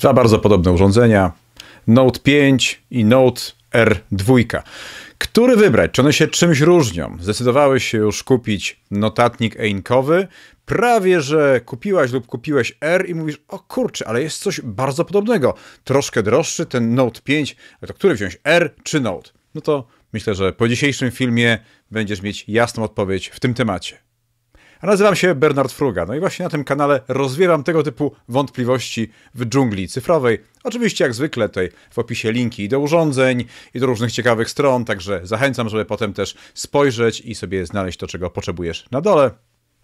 Dwa bardzo podobne urządzenia, Note 5 i Note R2. Który wybrać? Czy one się czymś różnią? Zdecydowałeś się już kupić notatnik einkowy. Prawie, że kupiłaś lub kupiłeś R i mówisz, o kurczę, ale jest coś bardzo podobnego. Troszkę droższy ten Note 5, ale to który wziąć, R czy Note? No to myślę, że po dzisiejszym filmie będziesz mieć jasną odpowiedź w tym temacie. A nazywam się Bernard Fruga, no i właśnie na tym kanale rozwiewam tego typu wątpliwości w dżungli cyfrowej. Oczywiście jak zwykle tutaj w opisie linki i do urządzeń, i do różnych ciekawych stron, także zachęcam, żeby potem też spojrzeć i sobie znaleźć to, czego potrzebujesz na dole.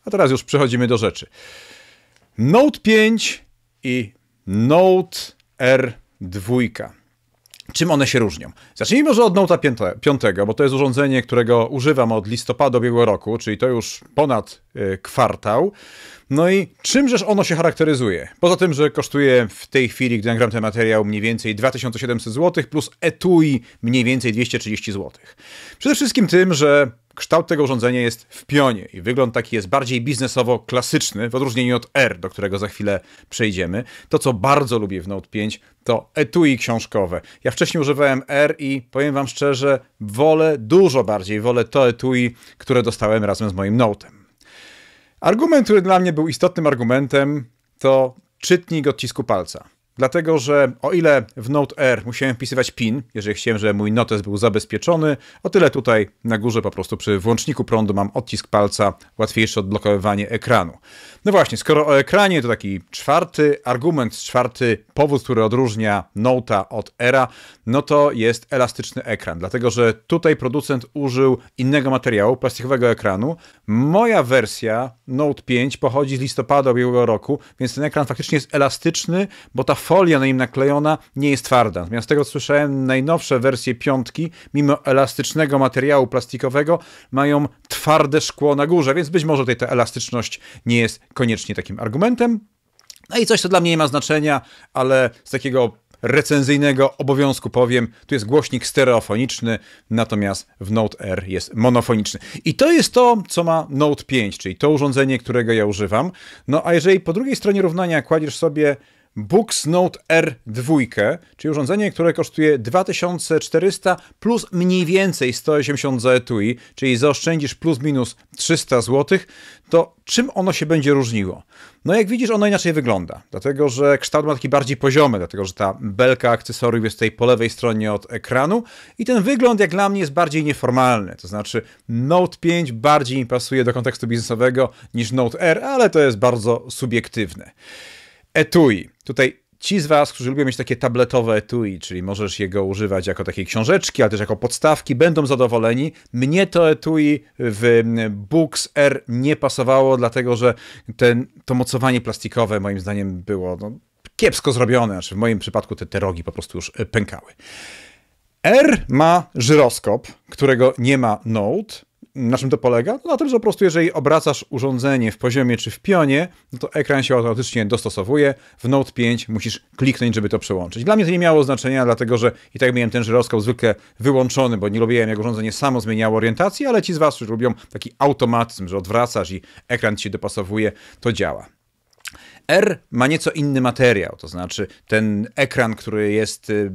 A teraz już przechodzimy do rzeczy. Note 5 i Note R2. Czym one się różnią? Zacznijmy może od Note'a 5, bo to jest urządzenie, którego używam od listopada ubiegłego roku, czyli to już ponad E, kwartał. No i czymżeż ono się charakteryzuje? Poza tym, że kosztuje w tej chwili, gdy nagram ten materiał, mniej więcej 2700 zł, plus etui mniej więcej 230 zł. Przede wszystkim tym, że kształt tego urządzenia jest w pionie i wygląd taki jest bardziej biznesowo klasyczny, w odróżnieniu od R, do którego za chwilę przejdziemy. To, co bardzo lubię w Note 5, to etui książkowe. Ja wcześniej używałem R i powiem Wam szczerze, wolę dużo bardziej, wolę to etui, które dostałem razem z moim Note'em. Argument, który dla mnie był istotnym argumentem, to czytnik odcisku palca. Dlatego, że o ile w Note R musiałem wpisywać PIN, jeżeli chciałem, żeby mój notes był zabezpieczony, o tyle tutaj na górze po prostu przy włączniku prądu mam odcisk palca, łatwiejsze odblokowywanie ekranu. No właśnie, skoro o ekranie to taki czwarty argument, czwarty powód, który odróżnia Note'a od Era, no to jest elastyczny ekran. Dlatego, że tutaj producent użył innego materiału, plastikowego ekranu. Moja wersja Note 5 pochodzi z listopada ubiegłego roku, więc ten ekran faktycznie jest elastyczny, bo ta folia na nim naklejona nie jest twarda. Natomiast tego, co słyszałem, najnowsze wersje piątki, mimo elastycznego materiału plastikowego, mają twarde szkło na górze, więc być może tutaj ta elastyczność nie jest koniecznie takim argumentem. No i coś, co dla mnie nie ma znaczenia, ale z takiego recenzyjnego obowiązku powiem, tu jest głośnik stereofoniczny, natomiast w Note R jest monofoniczny. I to jest to, co ma Note 5, czyli to urządzenie, którego ja używam. No a jeżeli po drugiej stronie równania kładziesz sobie Books Note R2, czyli urządzenie, które kosztuje 2400 plus mniej więcej 180 za etui, czyli zaoszczędzisz plus minus 300 zł, to czym ono się będzie różniło? No jak widzisz, ono inaczej wygląda, dlatego że kształt ma taki bardziej poziomy, dlatego że ta belka akcesoriów jest tutaj po lewej stronie od ekranu i ten wygląd jak dla mnie jest bardziej nieformalny, to znaczy Note 5 bardziej mi pasuje do kontekstu biznesowego niż Note R, ale to jest bardzo subiektywne. Etui. Tutaj ci z was, którzy lubią mieć takie tabletowe etui, czyli możesz jego używać jako takiej książeczki, ale też jako podstawki, będą zadowoleni. Mnie to etui w Books R nie pasowało, dlatego że ten, to mocowanie plastikowe moim zdaniem było no, kiepsko zrobione. Znaczy w moim przypadku te, te rogi po prostu już e, pękały. R ma żyroskop, którego nie ma Note, na czym to polega? No na tym, że po prostu jeżeli obracasz urządzenie w poziomie czy w pionie, no to ekran się automatycznie dostosowuje. W Note 5 musisz kliknąć, żeby to przełączyć. Dla mnie to nie miało znaczenia, dlatego że i tak miałem ten żyroskop zwykle wyłączony, bo nie lubiłem, jak urządzenie samo zmieniało orientację, ale ci z Was, którzy lubią taki automatyzm, że odwracasz i ekran ci się dopasowuje, to działa. R ma nieco inny materiał, to znaczy ten ekran, który jest y,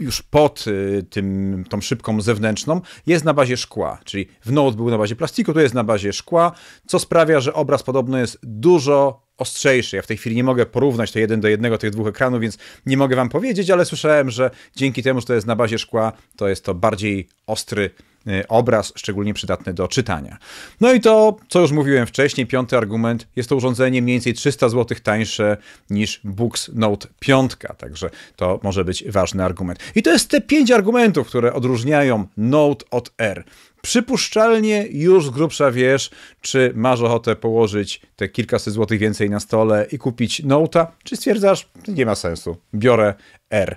już pod y, tym, tą szybką zewnętrzną jest na bazie szkła, czyli w Node był na bazie plastiku, tu jest na bazie szkła, co sprawia, że obraz podobno jest dużo ostrzejszy. Ja w tej chwili nie mogę porównać to jeden do jednego tych dwóch ekranów, więc nie mogę wam powiedzieć, ale słyszałem, że dzięki temu, że to jest na bazie szkła, to jest to bardziej ostry Y, obraz, szczególnie przydatny do czytania. No i to, co już mówiłem wcześniej, piąty argument, jest to urządzenie mniej więcej 300 zł tańsze niż Books Note 5, także to może być ważny argument. I to jest te pięć argumentów, które odróżniają Note od R. Przypuszczalnie już z grubsza wiesz, czy masz ochotę położyć te kilkaset złotych więcej na stole i kupić Note'a, czy stwierdzasz, nie ma sensu, biorę R.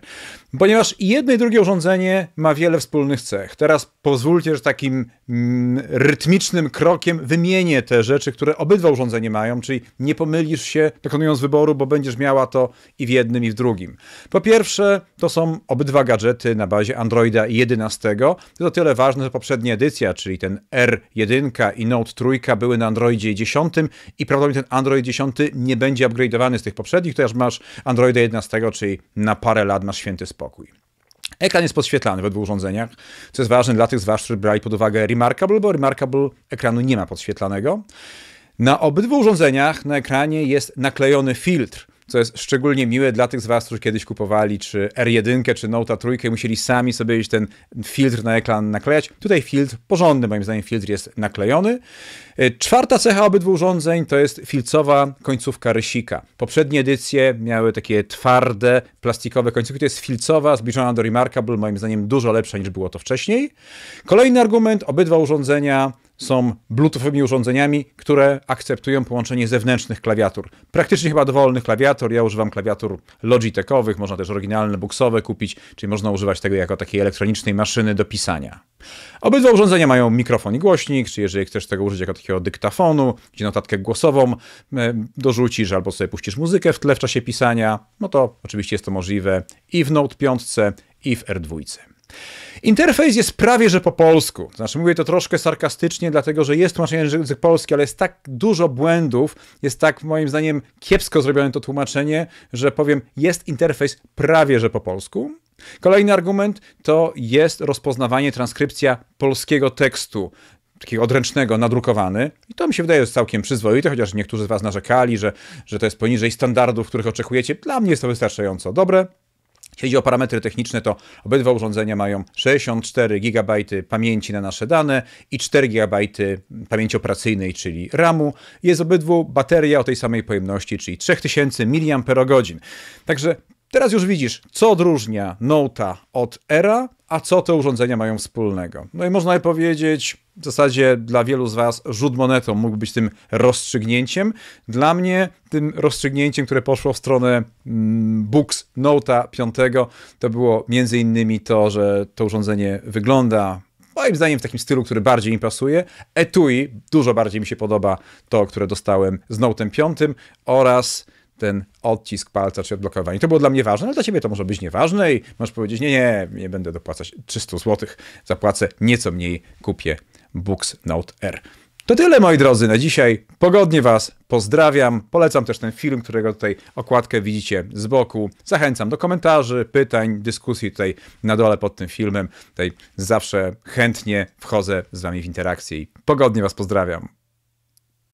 Ponieważ jedno i drugie urządzenie ma wiele wspólnych cech. Teraz pozwólcie, że takim mm, rytmicznym krokiem wymienię te rzeczy, które obydwa urządzenia mają, czyli nie pomylisz się dokonując wyboru, bo będziesz miała to i w jednym, i w drugim. Po pierwsze, to są obydwa gadżety na bazie Androida 11. To tyle ważne, że poprzednia edycja, czyli ten R1 i Note 3 były na Androidzie 10 i prawdopodobnie ten Android 10 nie będzie upgrade'owany z tych poprzednich, To już masz Androida 11, czyli na parę parę lat masz święty spokój. Ekran jest podświetlany we dwóch urządzeniach, co jest ważne dla tych z Was, którzy brali pod uwagę Remarkable, bo Remarkable ekranu nie ma podświetlanego. Na obydwu urządzeniach na ekranie jest naklejony filtr, co jest szczególnie miłe dla tych z Was, którzy kiedyś kupowali czy R1, czy Nota trójkę musieli sami sobie iść ten filtr na ekran naklejać. Tutaj filtr, porządny moim zdaniem filtr jest naklejony. E, czwarta cecha obydwu urządzeń to jest filcowa końcówka rysika. Poprzednie edycje miały takie twarde, plastikowe końcówki, to jest filcowa, zbliżona do Remarkable, moim zdaniem dużo lepsza niż było to wcześniej. Kolejny argument, obydwa urządzenia są bluetoothowymi urządzeniami, które akceptują połączenie zewnętrznych klawiatur. Praktycznie chyba dowolnych klawiatur. Ja używam klawiatur Logitechowych, można też oryginalne buksowe kupić, czyli można używać tego jako takiej elektronicznej maszyny do pisania. Obydwa urządzenia mają mikrofon i głośnik, czy jeżeli chcesz tego użyć jako takiego dyktafonu, gdzie notatkę głosową e, dorzucisz albo sobie puścisz muzykę w tle w czasie pisania, no to oczywiście jest to możliwe i w Note 5 i w R2. Interfejs jest prawie że po polsku. Znaczy, mówię to troszkę sarkastycznie, dlatego że jest tłumaczenie język polski, ale jest tak dużo błędów, jest tak moim zdaniem kiepsko zrobione to tłumaczenie, że powiem, jest interfejs prawie że po polsku. Kolejny argument to jest rozpoznawanie, transkrypcja polskiego tekstu takiego odręcznego nadrukowany. I to mi się wydaje jest całkiem przyzwoite, chociaż niektórzy z Was narzekali, że, że to jest poniżej standardów, których oczekujecie. Dla mnie jest to wystarczająco dobre. Jeśli chodzi o parametry techniczne, to obydwa urządzenia mają 64 GB pamięci na nasze dane i 4 GB pamięci operacyjnej, czyli RAMu. Jest obydwu bateria o tej samej pojemności, czyli 3000 mAh. Także teraz już widzisz, co odróżnia Nota od Era, a co te urządzenia mają wspólnego. No i można by powiedzieć, w zasadzie dla wielu z Was rzut monetą mógł być tym rozstrzygnięciem. Dla mnie tym rozstrzygnięciem, które poszło w stronę mm, Books Nota 5, to było między innymi to, że to urządzenie wygląda moim zdaniem w takim stylu, który bardziej mi pasuje. Etui dużo bardziej mi się podoba to, które dostałem z Note 5 oraz ten odcisk palca czy odblokowanie. To było dla mnie ważne, ale dla ciebie to może być nieważne i możesz powiedzieć, nie, nie, nie będę dopłacać 300 zł, zapłacę nieco mniej, kupię Books Note R. To tyle moi drodzy na dzisiaj. Pogodnie Was pozdrawiam. Polecam też ten film, którego tutaj okładkę widzicie z boku. Zachęcam do komentarzy, pytań, dyskusji tutaj na dole pod tym filmem. Tutaj zawsze chętnie wchodzę z Wami w interakcję i pogodnie Was pozdrawiam.